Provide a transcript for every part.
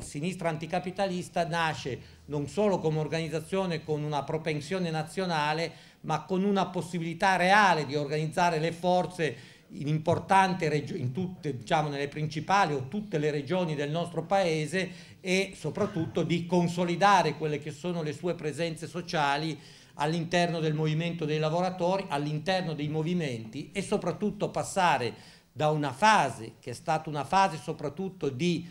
sinistra anticapitalista nasce non solo come organizzazione con una propensione nazionale, ma con una possibilità reale di organizzare le forze in importante in tutte, diciamo, nelle principali o tutte le regioni del nostro paese e soprattutto di consolidare quelle che sono le sue presenze sociali all'interno del movimento dei lavoratori, all'interno dei movimenti e soprattutto passare da una fase che è stata una fase soprattutto di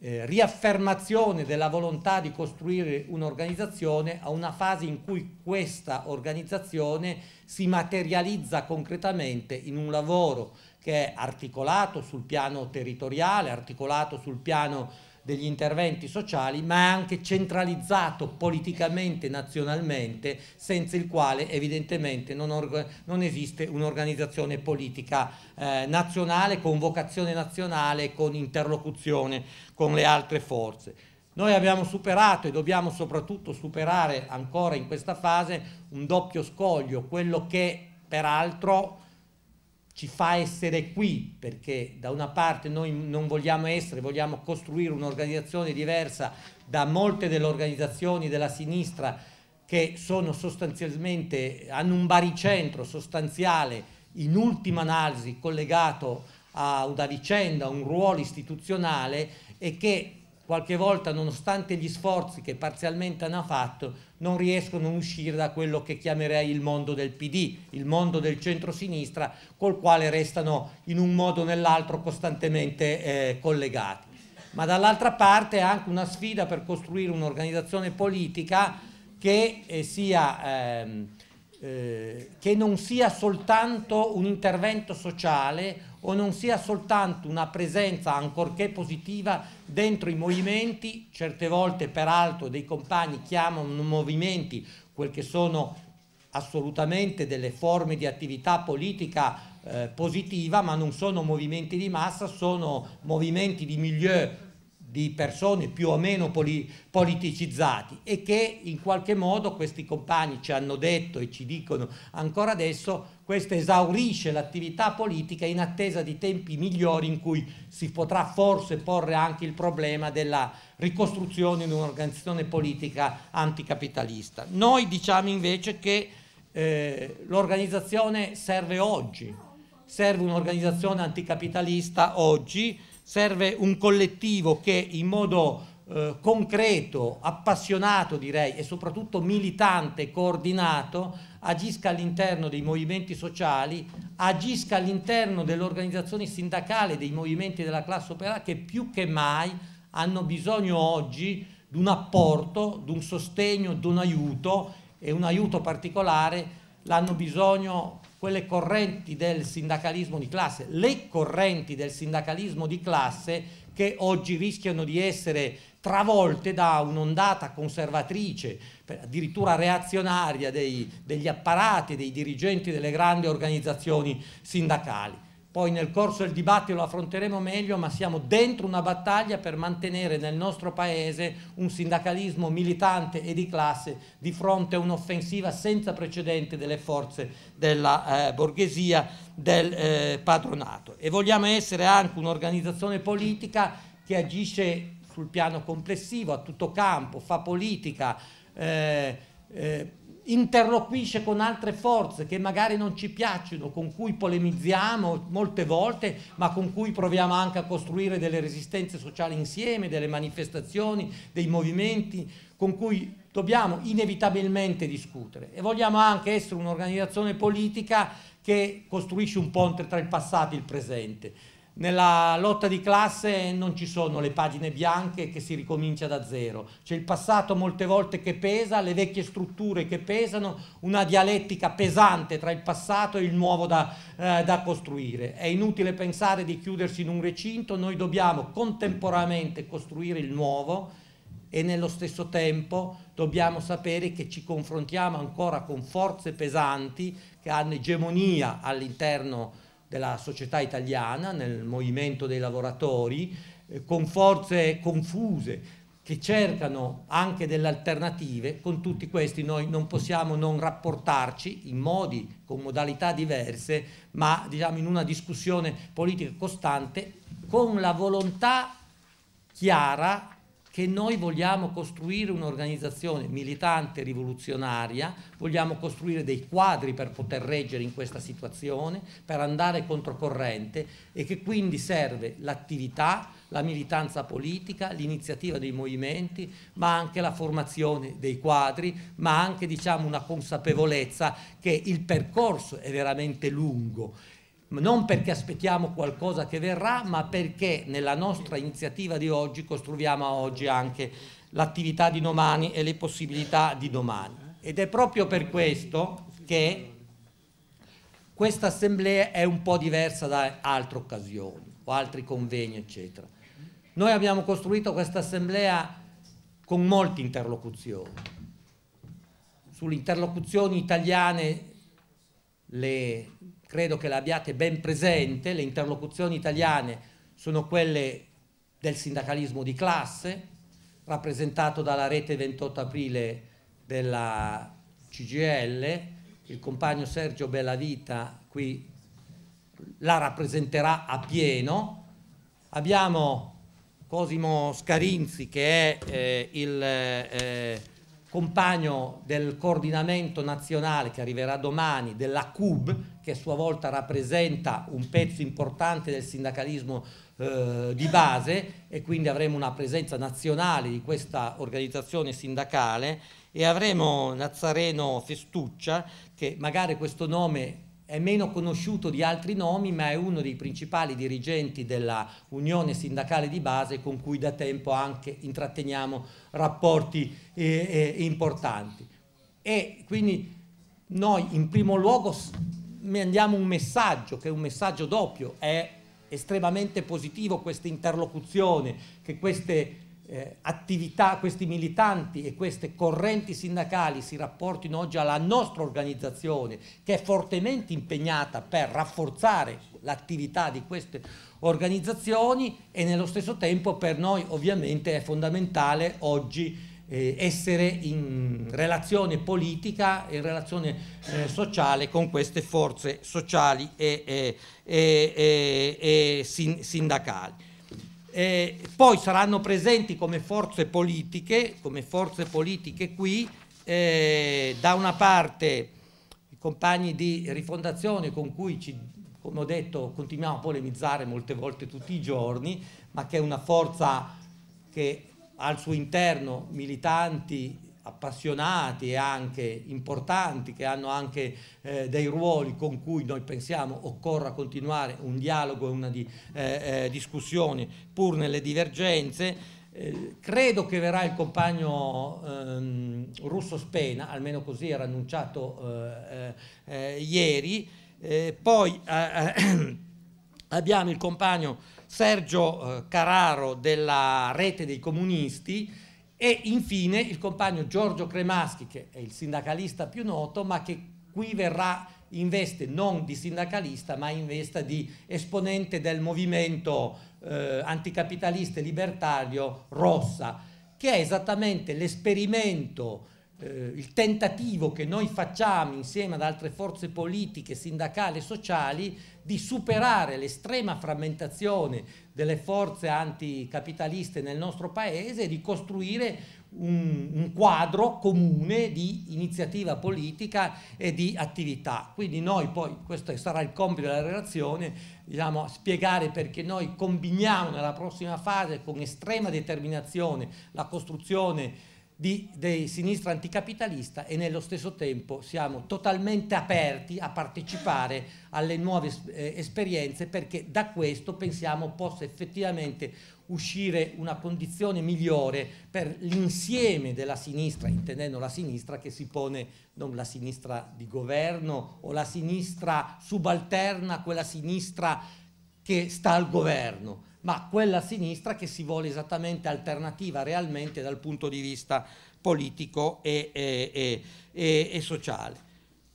eh, riaffermazione della volontà di costruire un'organizzazione a una fase in cui questa organizzazione si materializza concretamente in un lavoro che è articolato sul piano territoriale, articolato sul piano degli interventi sociali, ma è anche centralizzato politicamente, nazionalmente, senza il quale evidentemente non, non esiste un'organizzazione politica eh, nazionale con vocazione nazionale, con interlocuzione con le altre forze. Noi abbiamo superato e dobbiamo soprattutto superare ancora in questa fase un doppio scoglio, quello che peraltro ci fa essere qui, perché da una parte noi non vogliamo essere, vogliamo costruire un'organizzazione diversa da molte delle organizzazioni della sinistra che sono sostanzialmente, hanno un baricentro sostanziale, in ultima analisi collegato a una vicenda, a un ruolo istituzionale e che qualche volta, nonostante gli sforzi che parzialmente hanno fatto, non riescono a uscire da quello che chiamerei il mondo del PD, il mondo del centro-sinistra col quale restano in un modo o nell'altro costantemente eh, collegati. Ma dall'altra parte è anche una sfida per costruire un'organizzazione politica che eh, sia... Ehm, eh, che non sia soltanto un intervento sociale o non sia soltanto una presenza, ancorché positiva, dentro i movimenti, certe volte peraltro dei compagni chiamano movimenti quel che sono assolutamente delle forme di attività politica eh, positiva, ma non sono movimenti di massa, sono movimenti di milieu di persone più o meno poli politicizzati e che in qualche modo questi compagni ci hanno detto e ci dicono ancora adesso questo esaurisce l'attività politica in attesa di tempi migliori in cui si potrà forse porre anche il problema della ricostruzione di un'organizzazione politica anticapitalista. Noi diciamo invece che eh, l'organizzazione serve oggi, serve un'organizzazione anticapitalista oggi serve un collettivo che in modo eh, concreto, appassionato direi e soprattutto militante, coordinato, agisca all'interno dei movimenti sociali, agisca all'interno delle organizzazioni sindacali, dei movimenti della classe operaia che più che mai hanno bisogno oggi di un apporto, di un sostegno, di un aiuto e un aiuto particolare l'hanno bisogno quelle correnti del sindacalismo di classe, le correnti del sindacalismo di classe che oggi rischiano di essere travolte da un'ondata conservatrice, addirittura reazionaria dei, degli apparati, dei dirigenti delle grandi organizzazioni sindacali poi nel corso del dibattito lo affronteremo meglio, ma siamo dentro una battaglia per mantenere nel nostro Paese un sindacalismo militante e di classe di fronte a un'offensiva senza precedenti delle forze della eh, borghesia, del eh, padronato. E vogliamo essere anche un'organizzazione politica che agisce sul piano complessivo, a tutto campo, fa politica. Eh, eh interloquisce con altre forze che magari non ci piacciono, con cui polemizziamo molte volte, ma con cui proviamo anche a costruire delle resistenze sociali insieme, delle manifestazioni, dei movimenti, con cui dobbiamo inevitabilmente discutere. E vogliamo anche essere un'organizzazione politica che costruisce un ponte tra il passato e il presente. Nella lotta di classe non ci sono le pagine bianche che si ricomincia da zero, c'è il passato molte volte che pesa, le vecchie strutture che pesano, una dialettica pesante tra il passato e il nuovo da, eh, da costruire. È inutile pensare di chiudersi in un recinto, noi dobbiamo contemporaneamente costruire il nuovo e nello stesso tempo dobbiamo sapere che ci confrontiamo ancora con forze pesanti che hanno egemonia all'interno della società italiana, nel movimento dei lavoratori, eh, con forze confuse che cercano anche delle alternative, con tutti questi noi non possiamo non rapportarci in modi, con modalità diverse, ma diciamo in una discussione politica costante, con la volontà chiara che noi vogliamo costruire un'organizzazione militante rivoluzionaria, vogliamo costruire dei quadri per poter reggere in questa situazione, per andare controcorrente e che quindi serve l'attività, la militanza politica, l'iniziativa dei movimenti, ma anche la formazione dei quadri, ma anche diciamo, una consapevolezza che il percorso è veramente lungo non perché aspettiamo qualcosa che verrà, ma perché nella nostra iniziativa di oggi costruiamo oggi anche l'attività di domani e le possibilità di domani. Ed è proprio per questo che questa assemblea è un po' diversa da altre occasioni o altri convegni, eccetera. Noi abbiamo costruito questa assemblea con molte interlocuzioni. Sulle interlocuzioni italiane le credo che l'abbiate ben presente, le interlocuzioni italiane sono quelle del sindacalismo di classe, rappresentato dalla rete 28 aprile della CGL, il compagno Sergio Bellavita qui la rappresenterà a pieno. Abbiamo Cosimo Scarinzi che è eh, il eh, compagno del coordinamento nazionale che arriverà domani della CUB, che a sua volta rappresenta un pezzo importante del sindacalismo eh, di base e quindi avremo una presenza nazionale di questa organizzazione sindacale e avremo Nazareno Festuccia che magari questo nome è meno conosciuto di altri nomi, ma è uno dei principali dirigenti della Unione Sindacale di Base con cui da tempo anche intratteniamo rapporti eh, eh, importanti. E quindi noi in primo luogo mandiamo un messaggio, che è un messaggio doppio, è estremamente positivo questa interlocuzione, che queste eh, attività, questi militanti e queste correnti sindacali si rapportino oggi alla nostra organizzazione che è fortemente impegnata per rafforzare l'attività di queste organizzazioni e nello stesso tempo per noi ovviamente è fondamentale oggi eh, essere in relazione politica e in relazione eh, sociale con queste forze sociali e, e, e, e sindacali. Eh, poi saranno presenti come forze politiche, come forze politiche qui, eh, da una parte i compagni di rifondazione con cui ci, come ho detto, continuiamo a polemizzare molte volte tutti i giorni, ma che è una forza che al suo interno militanti appassionati e anche importanti che hanno anche eh, dei ruoli con cui noi pensiamo occorra continuare un dialogo e una di, eh, eh, discussione pur nelle divergenze. Eh, credo che verrà il compagno ehm, Russo Spena, almeno così era annunciato eh, eh, ieri, poi abbiamo il compagno Sergio Cararo della rete dei comunisti e infine il compagno Giorgio Cremaschi, che è il sindacalista più noto, ma che qui verrà in veste non di sindacalista, ma in veste di esponente del movimento eh, anticapitalista e libertario Rossa, che è esattamente l'esperimento eh, il tentativo che noi facciamo insieme ad altre forze politiche, sindacali e sociali di superare l'estrema frammentazione delle forze anticapitaliste nel nostro paese e di costruire un, un quadro comune di iniziativa politica e di attività. Quindi noi poi, questo sarà il compito della relazione, diciamo, spiegare perché noi combiniamo nella prossima fase con estrema determinazione la costruzione di, di sinistra anticapitalista e nello stesso tempo siamo totalmente aperti a partecipare alle nuove eh, esperienze perché da questo pensiamo possa effettivamente uscire una condizione migliore per l'insieme della sinistra, intendendo la sinistra che si pone non la sinistra di governo o la sinistra subalterna a quella sinistra che sta al governo, ma quella sinistra che si vuole esattamente alternativa realmente dal punto di vista politico e, e, e, e sociale.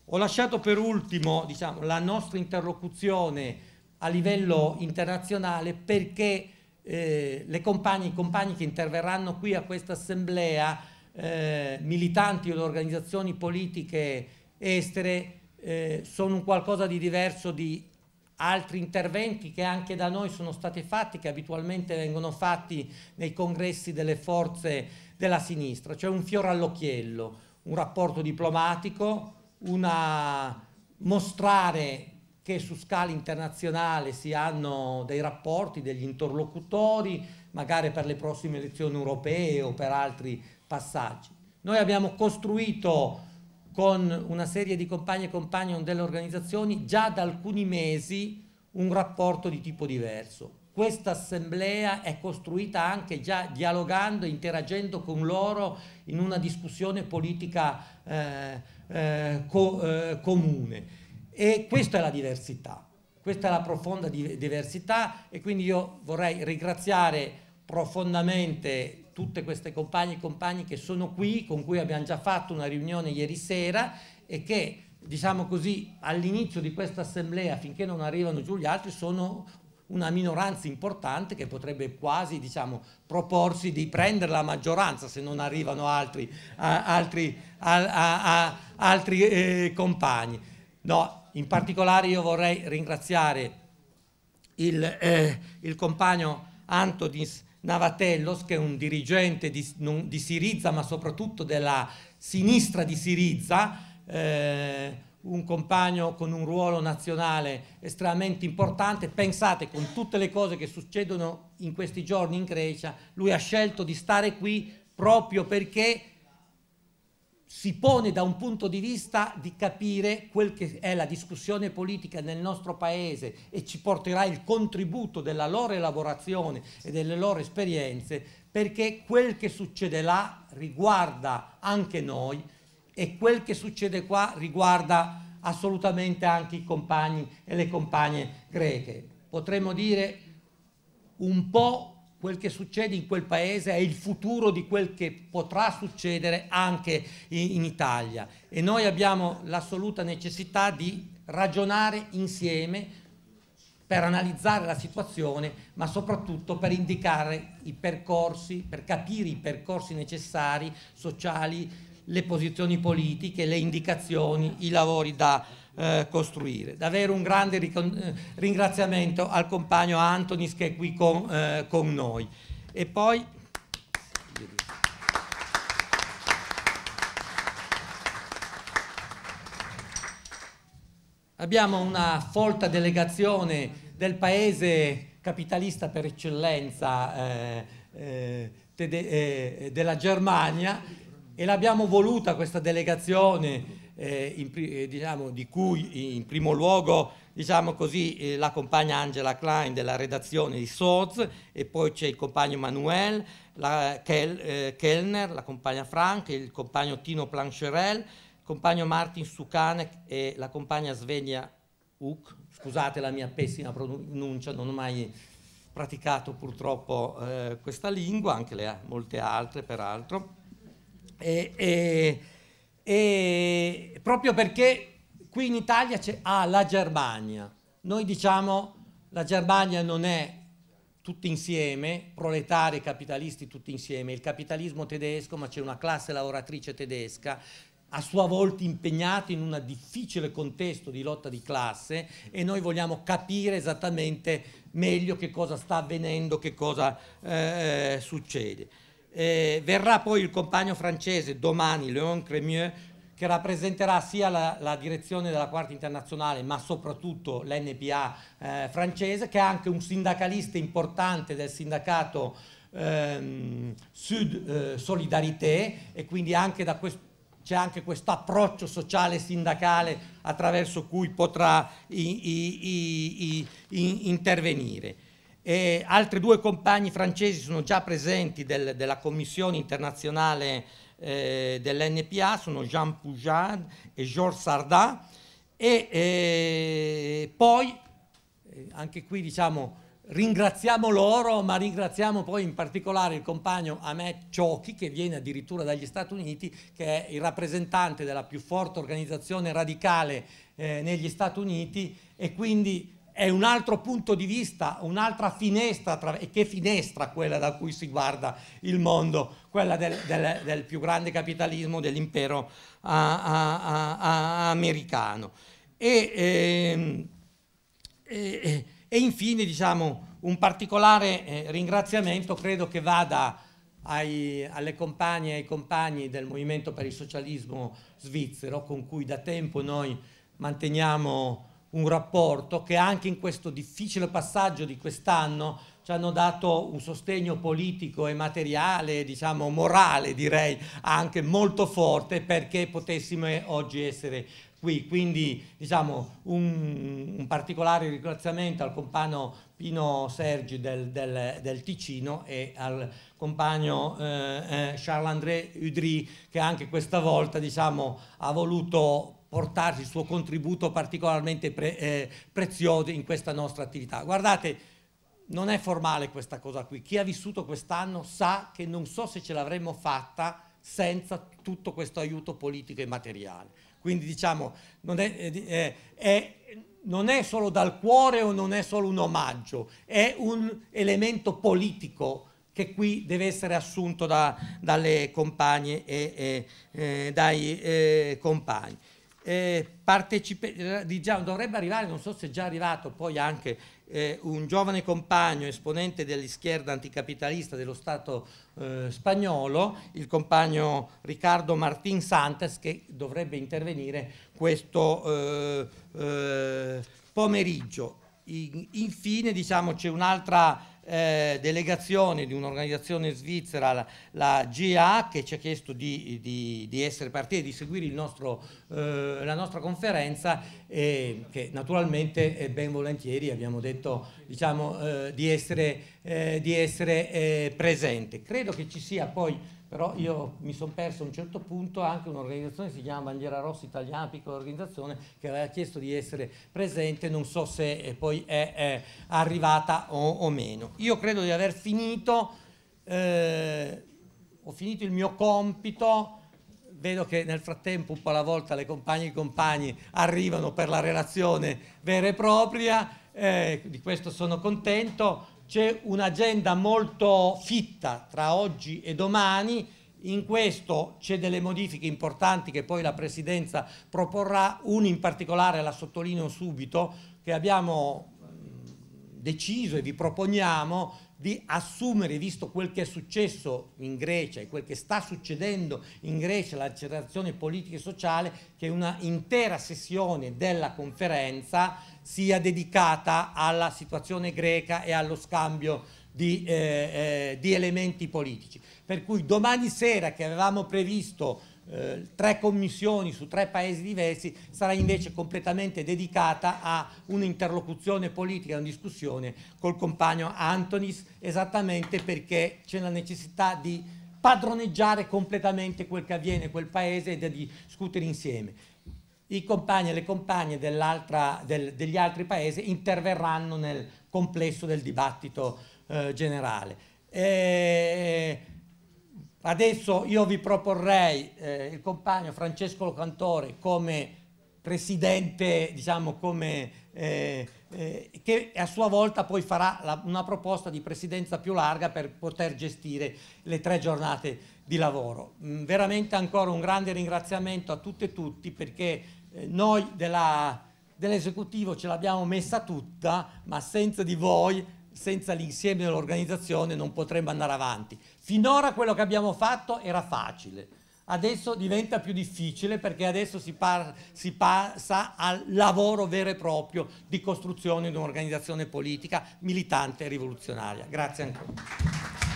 Ho lasciato per ultimo diciamo, la nostra interlocuzione a livello internazionale perché eh, le compagne i compagni che interverranno qui a questa assemblea, eh, militanti o organizzazioni politiche estere, eh, sono un qualcosa di diverso di altri interventi che anche da noi sono stati fatti, che abitualmente vengono fatti nei congressi delle forze della sinistra, cioè un fiore all'occhiello, un rapporto diplomatico, una mostrare che su scala internazionale si hanno dei rapporti, degli interlocutori, magari per le prossime elezioni europee o per altri passaggi. Noi abbiamo costruito con una serie di compagni e compagni delle organizzazioni già da alcuni mesi un rapporto di tipo diverso. Questa assemblea è costruita anche già dialogando, interagendo con loro in una discussione politica eh, eh, co, eh, comune. E questa è la diversità, questa è la profonda diversità e quindi io vorrei ringraziare profondamente tutte queste compagne e compagni che sono qui, con cui abbiamo già fatto una riunione ieri sera e che diciamo così all'inizio di questa assemblea finché non arrivano giù gli altri sono una minoranza importante che potrebbe quasi diciamo, proporsi di prendere la maggioranza se non arrivano altri, a, altri, a, a, altri eh, compagni. No, in particolare io vorrei ringraziare il, eh, il compagno Antonis Navatellos, che è un dirigente di, non, di Siriza, ma soprattutto della sinistra di Siriza, eh, un compagno con un ruolo nazionale estremamente importante. Pensate, con tutte le cose che succedono in questi giorni in Grecia, lui ha scelto di stare qui proprio perché si pone da un punto di vista di capire quel che è la discussione politica nel nostro paese e ci porterà il contributo della loro elaborazione e delle loro esperienze perché quel che succede là riguarda anche noi e quel che succede qua riguarda assolutamente anche i compagni e le compagne greche. Potremmo dire un po' quel che succede in quel paese è il futuro di quel che potrà succedere anche in, in Italia e noi abbiamo l'assoluta necessità di ragionare insieme per analizzare la situazione, ma soprattutto per indicare i percorsi, per capire i percorsi necessari, sociali, le posizioni politiche, le indicazioni, i lavori da, eh, costruire. Davvero un grande eh, ringraziamento al compagno Antonis che è qui con, eh, con noi. E poi Abbiamo una folta delegazione del paese capitalista per eccellenza eh, eh, eh, della Germania e l'abbiamo voluta questa delegazione eh, in, eh, diciamo, di cui in primo luogo diciamo così, eh, la compagna Angela Klein della redazione di Soz e poi c'è il compagno Manuel, la Kel, eh, Kellner, la compagna Frank, il compagno Tino Plancherel, il compagno Martin Sukanek e la compagna Sveglia Uc, scusate la mia pessima pronuncia, non ho mai praticato purtroppo eh, questa lingua, anche le, molte altre peraltro. E, e, e proprio perché qui in Italia c'è ah, la Germania. Noi diciamo la Germania non è tutti insieme, proletari e capitalisti tutti insieme, il capitalismo tedesco, ma c'è una classe lavoratrice tedesca a sua volta impegnata in un difficile contesto di lotta di classe e noi vogliamo capire esattamente meglio che cosa sta avvenendo, che cosa eh, eh succede. Eh, verrà poi il compagno francese domani, Léon Cremieux, che rappresenterà sia la, la, direzione della quarta internazionale ma soprattutto l'NPA eh, francese che è anche un sindacalista importante del sindacato ehm, Sud eh, Solidarité e quindi anche c'è anche questo approccio sociale e sindacale attraverso cui potrà i, i, i, intervenire. E altri due compagni francesi sono già presenti del, della commissione internazionale eh, dell'NPA, sono Jean Poujade e Georges Sardat. E eh, poi, eh, anche qui diciamo, ringraziamo loro, ma ringraziamo poi in particolare il compagno Ahmed Ciocchi, che viene addirittura dagli Stati Uniti, che è il rappresentante della più forte organizzazione radicale eh, negli Stati Uniti e quindi è un altro punto di vista, un'altra finestra, e che finestra quella da cui si guarda il mondo, quella del, del, del più grande capitalismo dell'impero a, a, a, americano. E, ehm, e, e, e, infine diciamo, un particolare eh, ringraziamento credo che vada ai, alle compagne e ai compagni del Movimento per il Socialismo svizzero, con cui da tempo noi manteniamo un rapporto che anche in questo difficile passaggio di quest'anno ci hanno dato un sostegno politico e materiale, diciamo morale direi, anche molto forte perché potessimo oggi essere qui. Quindi diciamo un, un particolare ringraziamento al compagno Pino Sergi del, del, del Ticino e al compagno eh, eh Charles-André Udry che anche questa volta diciamo, ha voluto portarci il suo contributo particolarmente pre, eh, prezioso in questa nostra attività. Guardate, non è formale questa cosa qui, chi ha vissuto quest'anno sa che non so se ce l'avremmo fatta senza tutto questo aiuto politico e materiale. Quindi diciamo, non è, eh, eh è, non è solo dal cuore o non è solo un omaggio, è un elemento politico che qui deve essere assunto da, dalle compagne e, e eh, dai eh, compagni eh, diciamo, dovrebbe arrivare, non so se è già arrivato poi anche eh, un giovane compagno esponente dell'izquierda anticapitalista dello Stato eh, spagnolo, il compagno Riccardo Martín Santos che dovrebbe intervenire questo eh, eh, pomeriggio. In, infine diciamo, c'è un'altra eh, delegazione di un'organizzazione svizzera, la, la GA, che ci ha chiesto di, di, di essere partiti, di seguire il nostro eh, la nostra conferenza eh, che naturalmente eh, ben volentieri abbiamo detto diciamo, eh, di essere, di essere presente. Credo che ci sia poi però io mi sono perso a un certo punto anche un'organizzazione che si chiama Bandiera Rossa Italiana, piccola organizzazione, che aveva chiesto di essere presente, non so se poi è, è arrivata o, o, meno. Io credo di aver finito, eh, ho finito il mio compito, vedo che nel frattempo un po' alla volta le compagne e i compagni arrivano per la relazione vera e propria, eh, di questo sono contento, c'è un'agenda molto fitta tra oggi e domani, in questo c'è delle modifiche importanti che poi la Presidenza proporrà, una in particolare la sottolineo subito, che abbiamo deciso e vi proponiamo di assumere, visto quel che è successo in Grecia e quel che sta succedendo in Grecia, l'accelerazione politica e sociale, che una intera sessione della conferenza sia dedicata alla situazione greca e allo scambio di, eh, eh, di elementi politici. Per cui domani sera che avevamo previsto eh, tre commissioni su tre paesi diversi sarà invece completamente dedicata a un'interlocuzione politica, una discussione col compagno Antonis, esattamente perché c'è la necessità di padroneggiare completamente quel che avviene in quel paese e di discutere insieme. I compagni e le compagne del, degli altri paesi interverranno nel complesso del dibattito eh, generale. E, eh, Adesso io vi proporrei eh, il compagno Francesco Cantore come presidente, diciamo come, eh, eh, che a sua volta poi farà la, una proposta di presidenza più larga per poter gestire le tre giornate di lavoro. Mm, veramente ancora un grande ringraziamento a tutte e tutti perché eh, noi dell'esecutivo dell ce l'abbiamo messa tutta, ma senza di voi senza l'insieme dell'organizzazione non potremmo andare avanti. Finora quello che abbiamo fatto era facile, adesso diventa più difficile perché adesso si, si passa al lavoro vero e proprio di costruzione di un'organizzazione politica militante e rivoluzionaria. Grazie ancora.